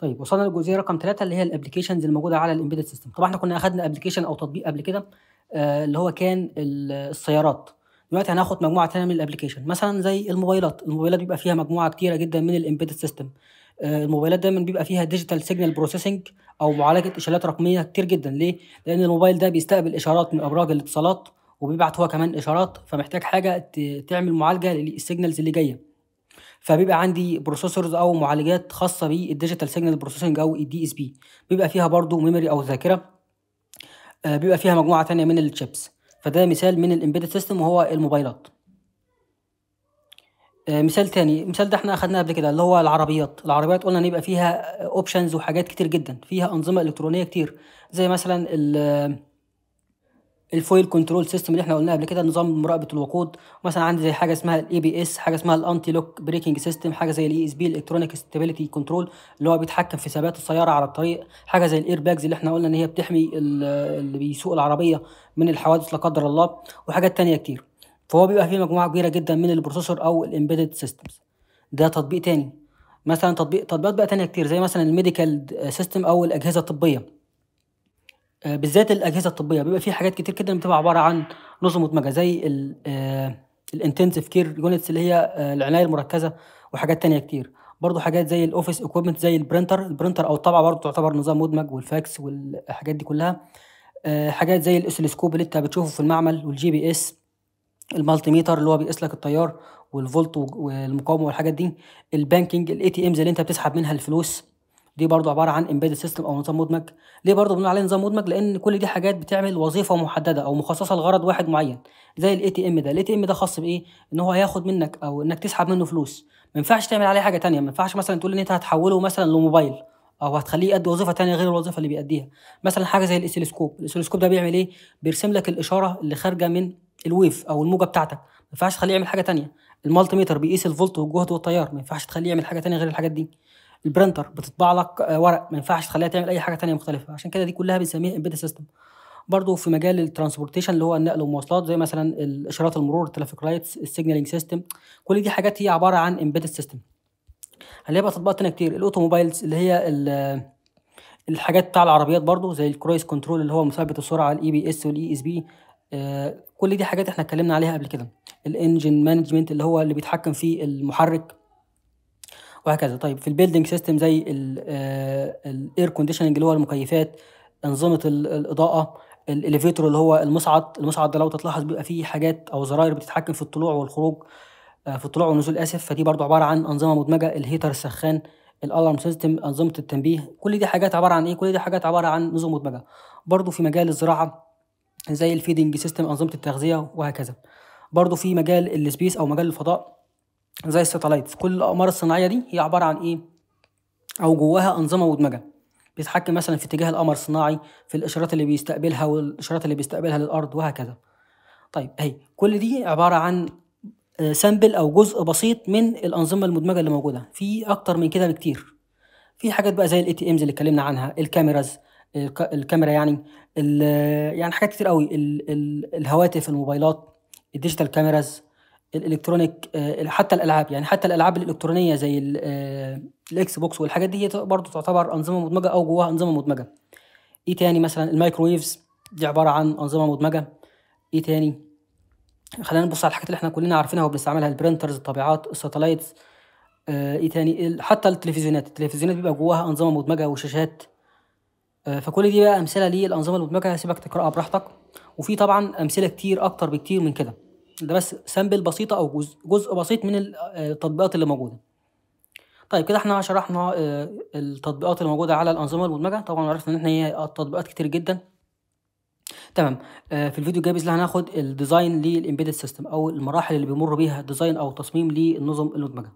طيب وصلنا للجزئيه رقم ثلاثة اللي هي الابلكيشنز الموجوده على الامبيدد سيستم طبعا احنا كنا اخذنا ابلكيشن او تطبيق قبل كده آه، اللي هو كان السيارات دلوقتي هناخد مجموعه ثانيه من الابلكيشن مثلا زي الموبايلات الموبايلات بيبقى فيها مجموعه كتيره جدا من الامبيدد آه، سيستم الموبايلات دايما بيبقى فيها ديجيتال سيجنال بروسيسنج او معالجه اشارات رقميه كتير جدا ليه لان الموبايل ده بيستقبل اشارات من ابراج الاتصالات وبيبعت هو كمان اشارات فمحتاج حاجه تعمل معالجه للسيجنالز اللي جايه فبيبقى عندي بروسيسورز او معالجات خاصه بالديجيتال سيجنال بروسيسنج او الدي اس بي بيبقى فيها برضو ميموري او ذاكره آه، بيبقى فيها مجموعه ثانيه من الشيبس فده مثال من الامبيدد سيستم وهو الموبايلات آه، مثال تاني مثال ده احنا اخدناه قبل كده اللي هو العربيات العربيات قلنا ان يبقى فيها اوبشنز وحاجات كتير جدا فيها انظمه الكترونيه كتير زي مثلا الفويل كنترول سيستم اللي احنا قلناه قبل كده نظام مراقبه الوقود مثلا عندي زي حاجه اسمها الاي بي e اس حاجه اسمها الانتي لوك بريكنج سيستم حاجه زي الاي اس بي الالكترونيك ستابيليتي كنترول اللي هو بيتحكم في ثبات السياره على الطريق حاجه زي الاير باجز اللي احنا قلنا ان هي بتحمي اللي بيسوق العربيه من الحوادث لا قدر الله وحاجات تانية كتير فهو بيبقى فيه مجموعه كبيره جدا من البروسيسور او الامبيدد سيستمز ده تطبيق تاني مثلا تطبيق تطبيقات بقى تانية كتير زي مثلا الميديكال سيستم او الاجهزه الطبيه آه، بالذات الاجهزه الطبيه بيبقى في حاجات كتير كده بتبقى عباره عن نظم مدمجه زي الانتنسيف كير يونتس اللي هي آه، العنايه المركزه وحاجات تانية كتير برضه حاجات زي الاوفيس اكويبمنت زي البرينتر البرينتر او الطابعه برضه تعتبر نظام مدمج والفاكس والحاجات دي كلها آه، حاجات زي الاسلسكوب اللي انت بتشوفه في المعمل والجي بي اس المالتي ميتر اللي هو بيقيس لك التيار والفولت والمقاومه والحاجات دي البانكينج الاي تي امز اللي انت بتسحب منها الفلوس دي برضه عباره عن امبيد سيستم او نظام مدمج ليه برضه بنقول عليه نظام مدمج لان كل دي حاجات بتعمل وظيفه محدده او مخصصه لغرض واحد معين زي الاي تي ام ده الاي تي ام ده خاص بايه ان هو هياخد منك او انك تسحب منه فلوس ما ينفعش تعمل عليه حاجه تانية ما ينفعش مثلا تقول ان انت هتحوله مثلا لموبايل او هتخليه يؤدي وظيفه تانية غير الوظيفه اللي بيأديها مثلا حاجه زي الاسيلوسكوب الاسيلوسكوب ده بيعمل ايه بيرسم لك الاشاره اللي خارجه من الويف او الموجه بتاعتك ما ينفعش تخليه يعمل حاجه تانية المالتي ميتر بيقيس الفولت والجهد والتيار ما ينفعش تخليه يعمل حاجه تانية غير الحاجات دي البرنتر بتطبع لك آه، ورق ما ينفعش تخليها تعمل اي حاجه تانية مختلفه عشان كده دي كلها بنسميها امبيد سيستم برضه في مجال الترانسبورتيشن اللي هو النقل والمواصلات زي مثلا اشارات المرور الترافيك لايتس السيجنالينج سيستم كل دي حاجات هي عباره عن امبيد سيستم هنلاقي بقى تطبيقات تانية كتير الاوتوموبايلز اللي هي آه، الحاجات بتاع العربيات برضو زي الكرويس كنترول اللي هو مثبت السرعه الاي بي e اس والاي e اس آه، بي كل دي حاجات احنا اتكلمنا عليها قبل كده الانجن مانجمنت اللي هو اللي بيتحكم في المحرك وهكذا طيب في البيلدنج سيستم زي الاير آه، كونديشننج اللي هو المكيفات انظمه الاضاءه الاليفيتور اللي هو المصعد المصعد ده لو تلاحظ بيبقى فيه حاجات او زراير بتتحكم في الطلوع والخروج آه، في الطلوع والنزول اسف فدي برضو عباره عن انظمه مدمجه الهيتر السخان الالارم سيستم انظمه التنبيه كل دي حاجات عباره عن ايه كل دي حاجات عباره عن نظم مدمجه برضو في مجال الزراعه زي الفيدنج سيستم انظمه التغذيه وهكذا برضو في مجال السبيس او مجال الفضاء زي الستلايتس كل الاقمار الصناعيه دي هي عباره عن ايه او جواها انظمه مدمجه بيتحكم مثلا في اتجاه القمر الصناعي في الاشارات اللي بيستقبلها والاشارات اللي بيستقبلها للارض وهكذا طيب اهي كل دي عباره عن آه، سامبل او جزء بسيط من الانظمه المدمجه اللي موجوده في اكتر من كده بكتير في حاجات بقى زي الاي تي امز اللي اتكلمنا عنها الكاميراز الكاميرا يعني يعني حاجات كتير قوي الـ الـ الهواتف الموبايلات الديجيتال كاميراز الالكترونيك آه، حتى الالعاب يعني حتى الالعاب الالكترونيه زي آه، الاكس بوكس والحاجات دي برضه تعتبر انظمه مدمجه او جواها انظمه مدمجه ايه تاني مثلا الميكرويفز دي عباره عن انظمه مدمجه ايه تاني خلينا نبص على الحاجات اللي احنا كلنا عارفينها وبنستعملها البرنترز الطبيعات الساتلايتس آه، ايه تاني حتى التلفزيونات التلفزيونات بيبقى جواها انظمه مدمجه وشاشات فكل دي بقى امثله للانظمه المدمجه سيبك تقراها براحتك وفي طبعا امثله كتير اكتر بكتير من كده ده بس سامبل بسيطه او جزء, جزء بسيط من آه، التطبيقات اللي موجوده طيب كده احنا شرحنا آه، التطبيقات اللي موجوده على الانظمه المدمجه طبعا عرفنا ان احنا هي التطبيقات كتير جدا تمام آه، في الفيديو الجاي اللي هناخد الديزاين للامبيدد سيستم او المراحل اللي بيمر بيها ديزاين او تصميم للنظم المدمجه